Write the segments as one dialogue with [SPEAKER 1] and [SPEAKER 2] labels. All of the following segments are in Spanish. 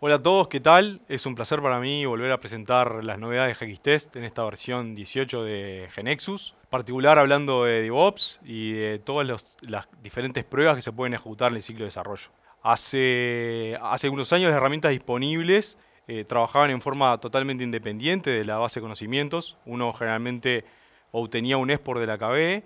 [SPEAKER 1] Hola a todos, ¿qué tal? Es un placer para mí volver a presentar las novedades de GX-Test en esta versión 18 de Genexus, en particular hablando de DevOps y de todas las diferentes pruebas que se pueden ejecutar en el ciclo de desarrollo. Hace, hace unos años las herramientas disponibles eh, trabajaban en forma totalmente independiente de la base de conocimientos. Uno generalmente obtenía un export de la KB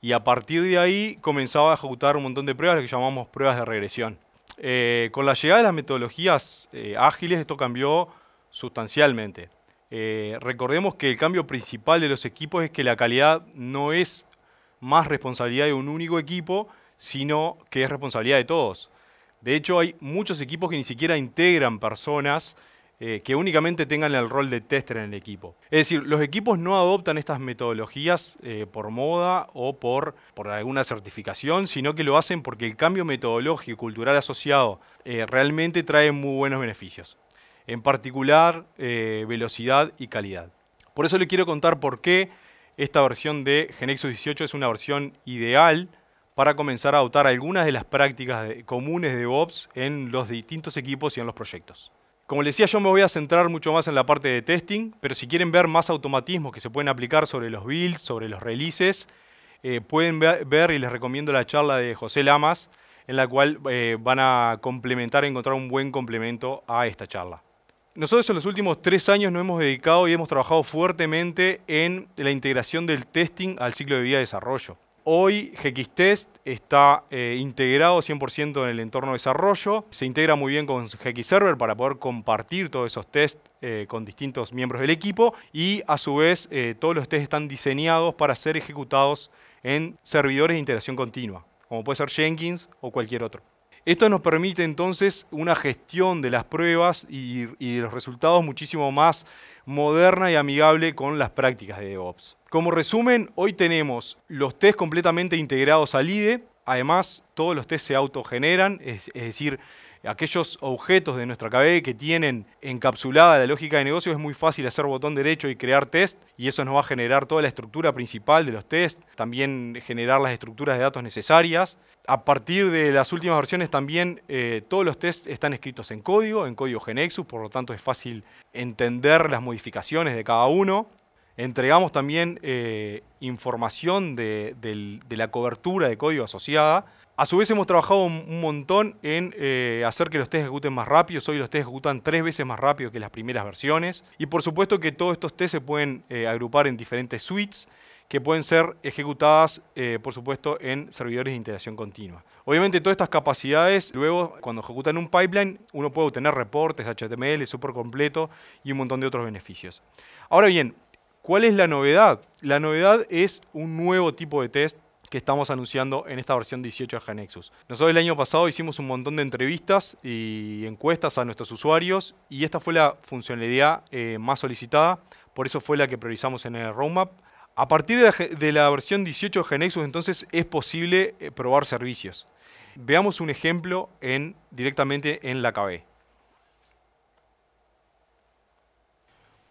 [SPEAKER 1] y a partir de ahí comenzaba a ejecutar un montón de pruebas, lo que llamamos pruebas de regresión. Eh, con la llegada de las metodologías eh, ágiles esto cambió sustancialmente. Eh, recordemos que el cambio principal de los equipos es que la calidad no es más responsabilidad de un único equipo, sino que es responsabilidad de todos. De hecho, hay muchos equipos que ni siquiera integran personas eh, que únicamente tengan el rol de tester en el equipo. Es decir, los equipos no adoptan estas metodologías eh, por moda o por, alguna certificación, sino que lo hacen porque el cambio metodológico y cultural asociado eh, realmente trae muy buenos beneficios, en particular velocidad y calidad. Por eso le quiero contar por qué esta versión de Genexus 18 es una versión ideal para comenzar a adoptar algunas de las prácticas comunes de DevOps en los distintos equipos y en los proyectos. Como les decía, yo me voy a centrar mucho más en la parte de testing, pero si quieren ver más automatismos que se pueden aplicar sobre los builds, sobre los releases, eh, pueden ver, y les recomiendo la charla de José Lamas, en la cual eh, van a complementar, encontrar un buen complemento a esta charla. Nosotros en los últimos tres años nos hemos dedicado y hemos trabajado fuertemente en la integración del testing al ciclo de vida de desarrollo. Hoy GXTest está eh, integrado 100% en el entorno de desarrollo, se integra muy bien con GXServer para poder compartir todos esos tests eh, con distintos miembros del equipo y a su vez eh, todos los tests están diseñados para ser ejecutados en servidores de integración continua, como puede ser Jenkins o cualquier otro. Esto nos permite entonces una gestión de las pruebas y, y de los resultados muchísimo más moderna y amigable con las prácticas de DevOps. Como resumen, hoy tenemos los test completamente integrados al IDE. Además, todos los test se autogeneran, es, es decir, aquellos objetos de nuestra KB que tienen encapsulada la lógica de negocio, es muy fácil hacer botón derecho y crear test y eso nos va a generar toda la estructura principal de los test, también generar las estructuras de datos necesarias. A partir de las últimas versiones también eh, todos los tests están escritos en código, en código Genexus, por lo tanto es fácil entender las modificaciones de cada uno. Entregamos también eh, información de, la cobertura de código asociada. A su vez hemos trabajado un, montón en eh, hacer que los test ejecuten más rápido. Hoy los test ejecutan tres veces más rápido que las primeras versiones. Y por supuesto que todos estos test se pueden eh, agrupar en diferentes suites que pueden ser ejecutadas, por supuesto, en servidores de integración continua. Obviamente todas estas capacidades, luego cuando ejecutan un pipeline, uno puede obtener reportes, HTML, súper completo y un montón de otros beneficios. Ahora bien, ¿Cuál es la novedad? La novedad es un nuevo tipo de test que estamos anunciando en esta versión 18 de Genexus. Nosotros el año pasado hicimos un montón de entrevistas y encuestas a nuestros usuarios y esta fue la funcionalidad eh, más solicitada, por eso fue la que priorizamos en el roadmap. A partir de la, versión 18 de Genexus entonces es posible eh, probar servicios. Veamos un ejemplo en, directamente en la KB.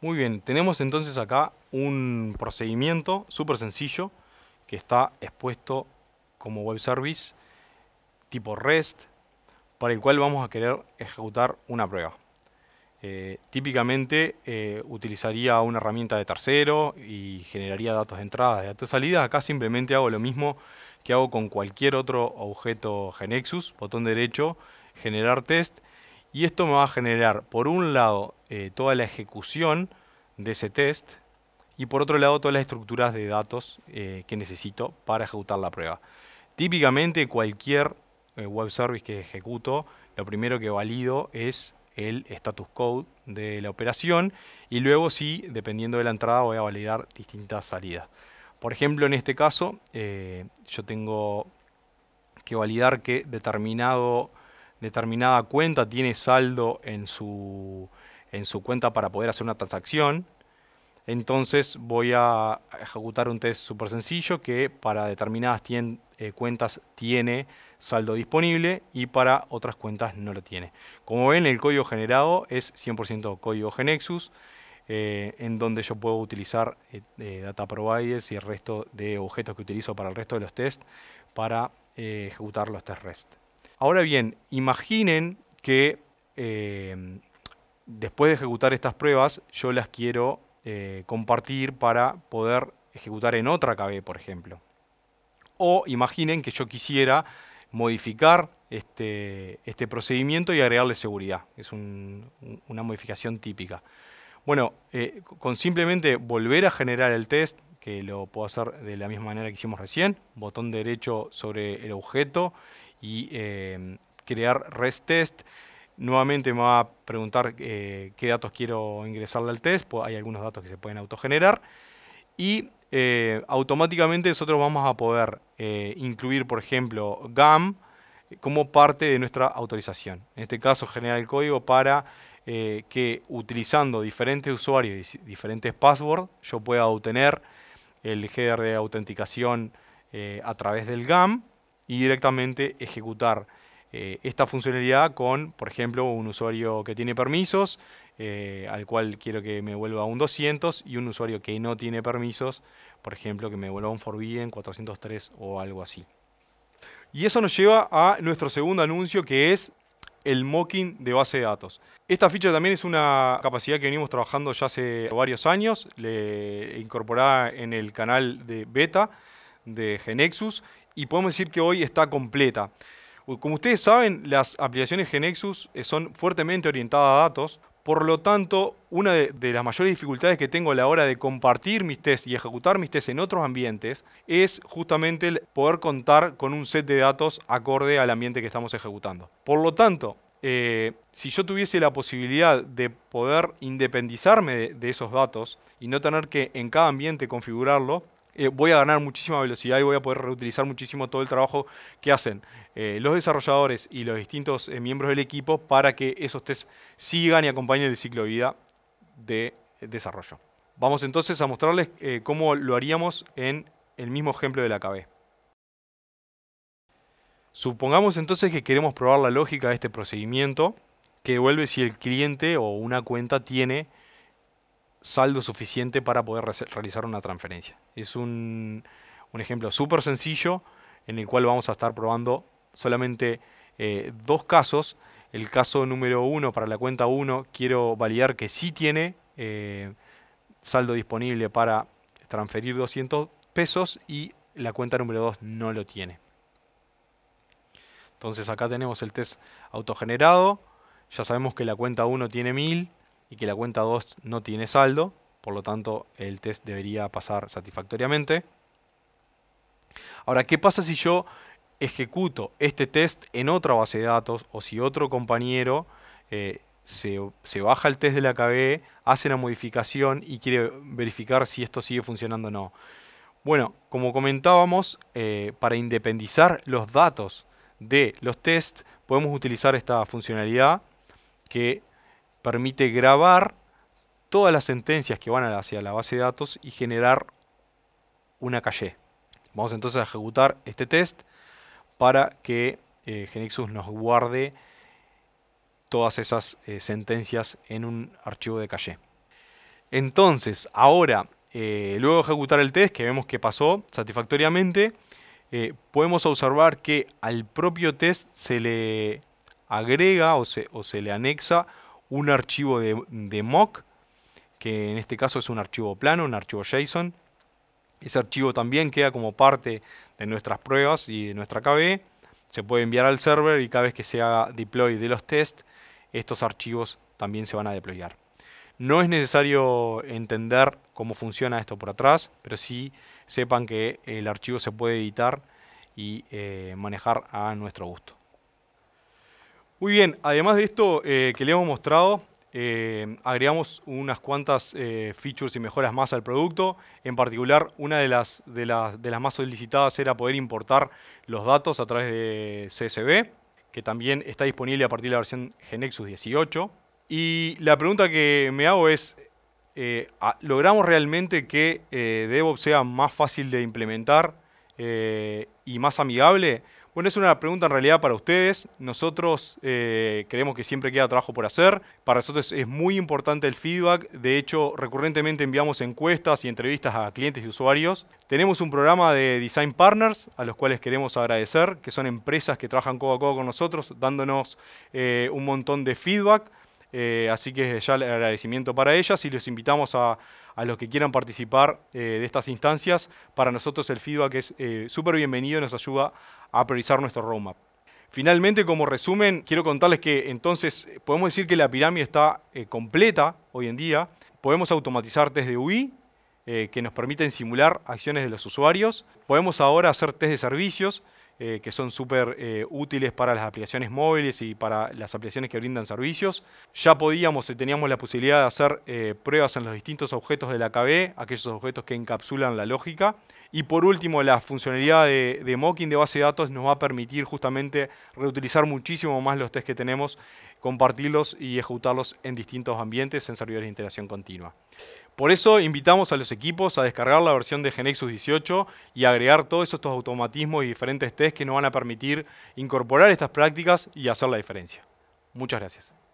[SPEAKER 1] Muy bien, tenemos entonces acá un procedimiento súper sencillo que está expuesto como web service tipo REST para el cual vamos a querer ejecutar una prueba. Eh, típicamente eh, utilizaría una herramienta de tercero y generaría datos de entrada y datos de salida. Acá simplemente hago lo mismo que hago con cualquier otro objeto Genexus, botón derecho, generar test. Y esto me va a generar, por un lado, eh, toda la ejecución de ese test, y por otro lado todas las estructuras de datos eh, que necesito para ejecutar la prueba. Típicamente cualquier eh, web service que ejecuto, lo primero que valido es el status code de la operación y luego sí, dependiendo de la entrada, voy a validar distintas salidas. Por ejemplo, en este caso, eh, yo tengo que validar que determinado, determinada cuenta tiene saldo su, en su cuenta para poder hacer una transacción. Entonces voy a ejecutar un test súper sencillo que para determinadas eh, cuentas tiene saldo disponible y para otras cuentas no lo tiene. Como ven, el código generado es 100% código Genexus, eh, en donde yo puedo utilizar eh, data providers y el resto de objetos que utilizo para el resto de los tests para ejecutar los test REST. Ahora bien, imaginen que después de ejecutar estas pruebas, yo las quiero eh, compartir para poder ejecutar en otra KB, por ejemplo. O imaginen que yo quisiera modificar este, este procedimiento y agregarle seguridad. Es una modificación típica. Bueno, eh, con simplemente volver a generar el test, que lo puedo hacer de la misma manera que hicimos recién, botón derecho sobre el objeto y eh, crear rest test. Nuevamente me va a preguntar eh, qué datos quiero ingresarle al test, pues hay algunos datos que se pueden autogenerar. Y eh, automáticamente nosotros vamos a poder eh, incluir, por ejemplo, GAM como parte de nuestra autorización. En este caso, generar el código para que utilizando diferentes usuarios y diferentes passwords, yo pueda obtener el header de autenticación a través del GAM y directamente ejecutar eh, esta funcionalidad con, por ejemplo, un usuario que tiene permisos, eh, al cual quiero que me vuelva un 200, y un usuario que no tiene permisos, por ejemplo, que me vuelva un forbidden 403 o algo así. Y eso nos lleva a nuestro segundo anuncio, que es el mocking de base de datos. Esta ficha también es una capacidad que venimos trabajando ya hace varios años, le incorporada en el canal de beta de Genexus, y podemos decir que hoy está completa. Como ustedes saben, las aplicaciones Genexus eh, son fuertemente orientadas a datos, por lo tanto, una de, las mayores dificultades que tengo a la hora de compartir mis tests y ejecutar mis tests en otros ambientes es justamente el poder contar con un set de datos acorde al ambiente que estamos ejecutando. Por lo tanto, eh, si yo tuviese la posibilidad de poder independizarme de, esos datos y no tener que en cada ambiente configurarlo, eh, voy a ganar muchísima velocidad y voy a poder reutilizar muchísimo todo el trabajo que hacen eh, los desarrolladores y los distintos eh, miembros del equipo para que esos tests sigan y acompañen el ciclo de vida de desarrollo. Vamos entonces a mostrarles cómo lo haríamos en el mismo ejemplo de la KB. Supongamos entonces que queremos probar la lógica de este procedimiento que devuelve si el cliente o una cuenta tiene saldo suficiente para poder realizar una transferencia. Es un, ejemplo súper sencillo en el cual vamos a estar probando solamente eh, dos casos. El caso número uno para la cuenta 1 quiero validar que sí tiene eh, saldo disponible para transferir 200 pesos y la cuenta número 2 no lo tiene. Entonces acá tenemos el test autogenerado. Ya sabemos que la cuenta 1 tiene 1000 y que la cuenta 2 no tiene saldo, por lo tanto el test debería pasar satisfactoriamente. Ahora, ¿qué pasa si yo ejecuto este test en otra base de datos o si otro compañero eh, se, baja el test de la KB, hace una modificación y quiere verificar si esto sigue funcionando o no? Bueno, como comentábamos, eh, para independizar los datos de los tests podemos utilizar esta funcionalidad que permite grabar todas las sentencias que van hacia la base de datos y generar una calle. Vamos entonces a ejecutar este test para que eh, Genexus nos guarde todas esas eh, sentencias en un archivo de calle. Entonces, ahora, eh, luego de ejecutar el test, que vemos que pasó satisfactoriamente, podemos observar que al propio test se le agrega o o se le anexa un archivo de, mock, que en este caso es un archivo plano, un archivo JSON. Ese archivo también queda como parte de nuestras pruebas y de nuestra KB. Se puede enviar al server y cada vez que se haga deploy de los tests, estos archivos también se van a deployar. No es necesario entender cómo funciona esto por atrás, pero sí sepan que el archivo se puede editar y eh, manejar a nuestro gusto. Muy bien, además de esto eh, que le hemos mostrado, eh, agregamos unas cuantas eh, features y mejoras más al producto. En particular, una de las, de las más solicitadas era poder importar los datos a través de CSV, que también está disponible a partir de la versión Genexus 18. Y la pregunta que me hago es, ¿logramos realmente que DevOps sea más fácil de implementar y más amigable? Bueno, es una pregunta en realidad para ustedes. Nosotros eh, creemos que siempre queda trabajo por hacer. Para nosotros es muy importante el feedback. De hecho, recurrentemente enviamos encuestas y entrevistas a clientes y usuarios. Tenemos un programa de Design Partners, a los cuales queremos agradecer, que son empresas que trabajan codo a codo con nosotros, dándonos eh, un montón de feedback. Eh, así que ya el agradecimiento para ellas y los invitamos a, los que quieran participar eh, de estas instancias. Para nosotros el feedback es eh, súper bienvenido y nos ayuda a priorizar nuestro roadmap. Finalmente, como resumen, quiero contarles que entonces podemos decir que la pirámide está completa hoy en día. Podemos automatizar test de UI que nos permiten simular acciones de los usuarios. Podemos ahora hacer test de servicios eh, que son súper eh, útiles para las aplicaciones móviles y para las aplicaciones que brindan servicios. Ya podíamos y teníamos la posibilidad de hacer eh, pruebas en los distintos objetos de la KB, aquellos objetos que encapsulan la lógica. Y por último, la funcionalidad de, mocking de base de datos nos va a permitir justamente reutilizar muchísimo más los test que tenemos, compartirlos y ejecutarlos en distintos ambientes en servidores de integración continua. Por eso invitamos a los equipos a descargar la versión de Genexus 18 y agregar todos estos automatismos y diferentes test que nos van a permitir incorporar estas prácticas y hacer la diferencia. Muchas gracias.